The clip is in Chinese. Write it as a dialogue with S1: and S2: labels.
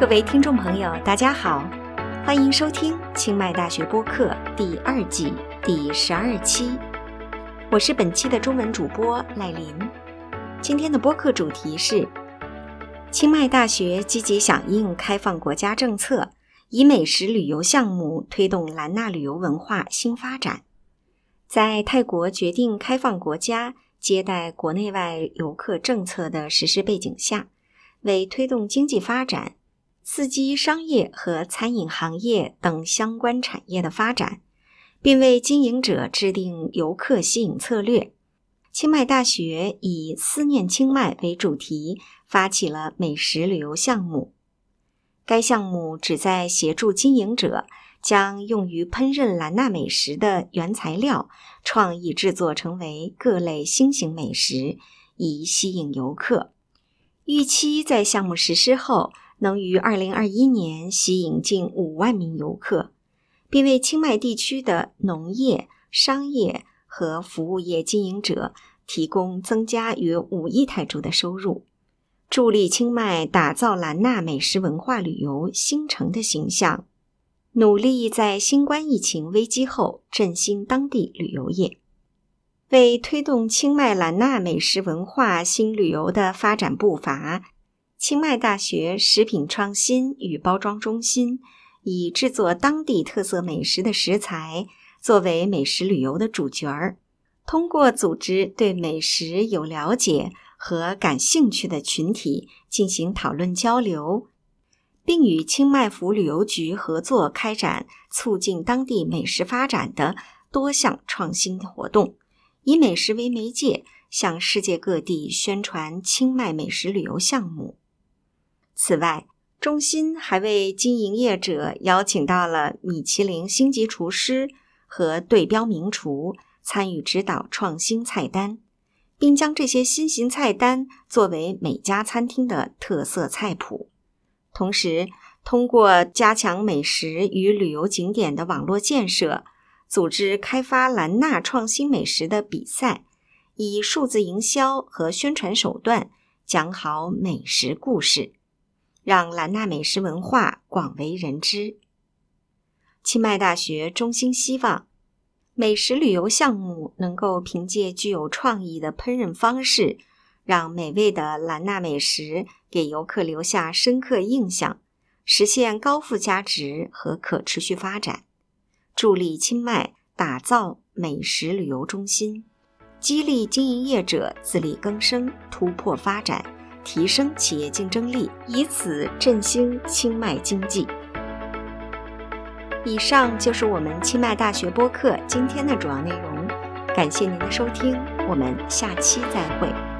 S1: 各位听众朋友，大家好，欢迎收听清迈大学播客第二季第十二期。我是本期的中文主播赖琳。今天的播客主题是：清迈大学积极响应开放国家政策，以美食旅游项目推动兰纳旅游文化新发展。在泰国决定开放国家接待国内外游客政策的实施背景下，为推动经济发展。刺激商业和餐饮行业等相关产业的发展，并为经营者制定游客吸引策略。清迈大学以“思念清迈”为主题发起了美食旅游项目。该项目旨在协助经营者将用于烹饪兰纳美食的原材料创意制作成为各类新型美食，以吸引游客。预期在项目实施后。能于二零二一年吸引近五万名游客，并为清迈地区的农业、商业和服务业经营者提供增加约五亿泰铢的收入，助力清迈打造兰纳美食文化旅游新城的形象，努力在新冠疫情危机后振兴当地旅游业，为推动清迈兰纳美食文化新旅游的发展步伐。清迈大学食品创新与包装中心以制作当地特色美食的食材作为美食旅游的主角儿，通过组织对美食有了解和感兴趣的群体进行讨论交流，并与清迈府旅游局合作开展促进当地美食发展的多项创新活动，以美食为媒介向世界各地宣传清迈美食旅游项目。此外，中心还为经营业者邀请到了米其林星级厨师和对标名厨参与指导创新菜单，并将这些新型菜单作为每家餐厅的特色菜谱。同时，通过加强美食与旅游景点的网络建设，组织开发兰纳创新美食的比赛，以数字营销和宣传手段讲好美食故事。让兰纳美食文化广为人知。清迈大学中心希望，美食旅游项目能够凭借具有创意的烹饪方式，让美味的兰纳美食给游客留下深刻印象，实现高附加值和可持续发展，助力清迈打造美食旅游中心，激励经营业者自力更生，突破发展。提升企业竞争力，以此振兴清迈经济。以上就是我们清迈大学播客今天的主要内容，感谢您的收听，我们下期再会。